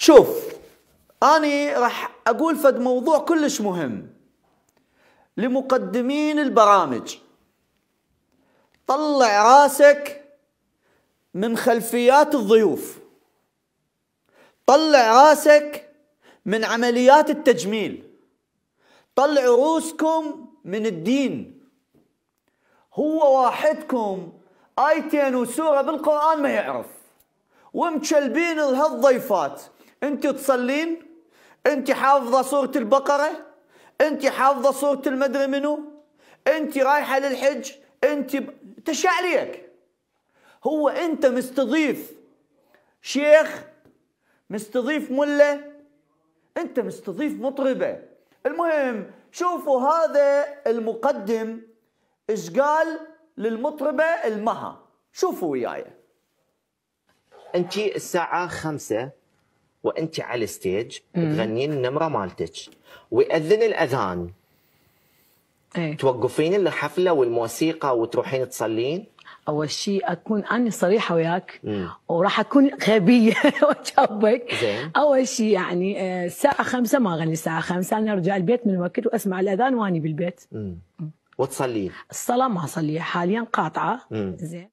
شوف أني راح أقول فد موضوع كلش مهم لمقدمين البرامج طلع راسك من خلفيات الضيوف طلع راسك من عمليات التجميل طلع روسكم من الدين هو واحدكم آيتين وسورة بالقرآن ما يعرف ومشلبين لهالضيفات انت تصلين انت حافظه سوره البقره انت حافظه سوره المدري منو انت رايحه للحج انت ب... تشعليك هو انت مستضيف شيخ مستضيف مله انت مستضيف مطربه المهم شوفوا هذا المقدم ايش قال للمطربه المها شوفوا وياي انت الساعه خمسة وانت على الستيج تغنين النمره مالتك ويأذن الاذان ايه؟ توقفين الحفله والموسيقى وتروحين تصلين اول شيء اكون انا صريحه وياك وراح اكون غبيه واجاوبك اول شيء يعني آه، الساعه خمسة ما اغني الساعه خمسة انا ارجع البيت من وقت واسمع الاذان واني بالبيت مم. مم. وتصلين الصلاه ما اصليها حاليا قاطعه زين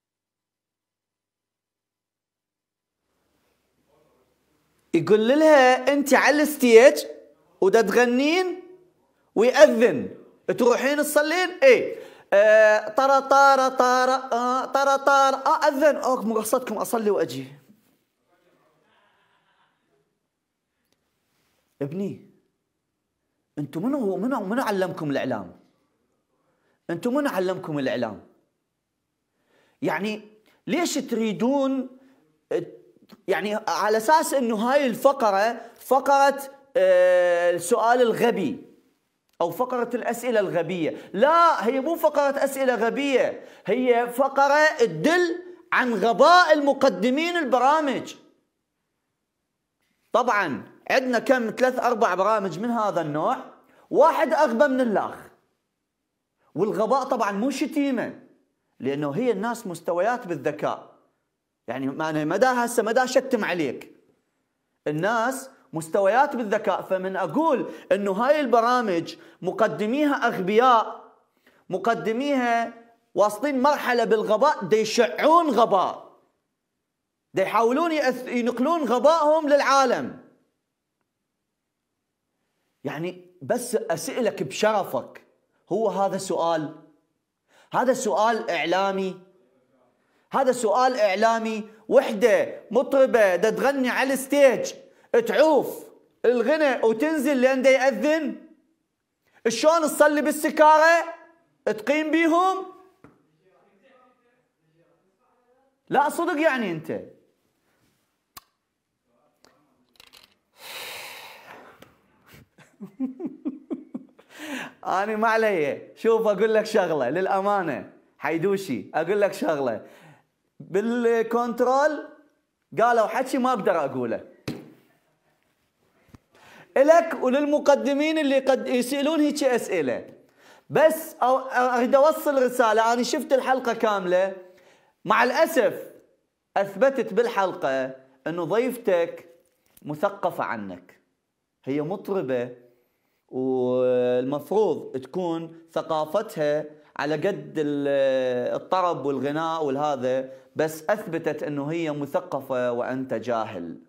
يقول لها انت على الستيج ودا تغنين ويأذن تروحين تصلين اي طر طرا طرا طرا آه طرا آه، طرا آه، أذن أوك مقصدكم أصلي وأجي ابني انتم منو منو منو علمكم الاعلام؟ انتم منو علمكم الاعلام؟ يعني ليش تريدون يعني على اساس انه هاي الفقره فقره آه، السؤال الغبي او فقره الاسئله الغبيه لا هي مو فقره اسئله غبيه هي فقره تدل عن غباء المقدمين البرامج طبعا عندنا كم ثلاث اربع برامج من هذا النوع واحد اغبى من الاخ والغباء طبعا مو شتيمه لانه هي الناس مستويات بالذكاء يعني ما انا مدى هسه مدى شتم عليك الناس مستويات بالذكاء فمن اقول انه هاي البرامج مقدميها اغبياء مقدميها واصلين مرحله بالغباء دي يشعون غباء دي يحاولون ينقلون غبائهم للعالم يعني بس اسالك بشرفك هو هذا سؤال هذا سؤال اعلامي هذا سؤال اعلامي وحده مطربه تغني على الستيج تعوف الغنى وتنزل لين دا ياذن شلون تصلي بالسكاره تقيم بيهم لا صدق يعني انت انا ما علي شوف اقول لك شغله للامانه حيدوشي اقول لك شغله بالكنترول قالوا حكي ما اقدر اقوله الك وللمقدمين اللي قد يسالون هيك اسئله بس اريد اوصل رساله انا شفت الحلقه كامله مع الاسف اثبتت بالحلقه انه ضيفتك مثقفه عنك هي مطربه والمفروض تكون ثقافتها على قد الطرب والغناء والهذا بس اثبتت انه هي مثقفه وانت جاهل